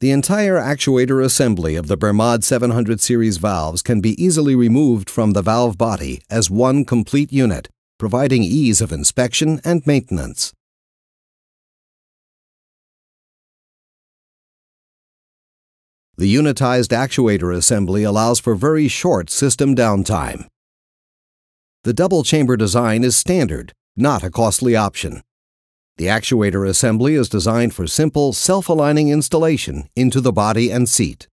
The entire actuator assembly of the Bermad 700 series valves can be easily removed from the valve body as one complete unit, providing ease of inspection and maintenance. The unitized actuator assembly allows for very short system downtime. The double chamber design is standard, not a costly option. The actuator assembly is designed for simple, self-aligning installation into the body and seat.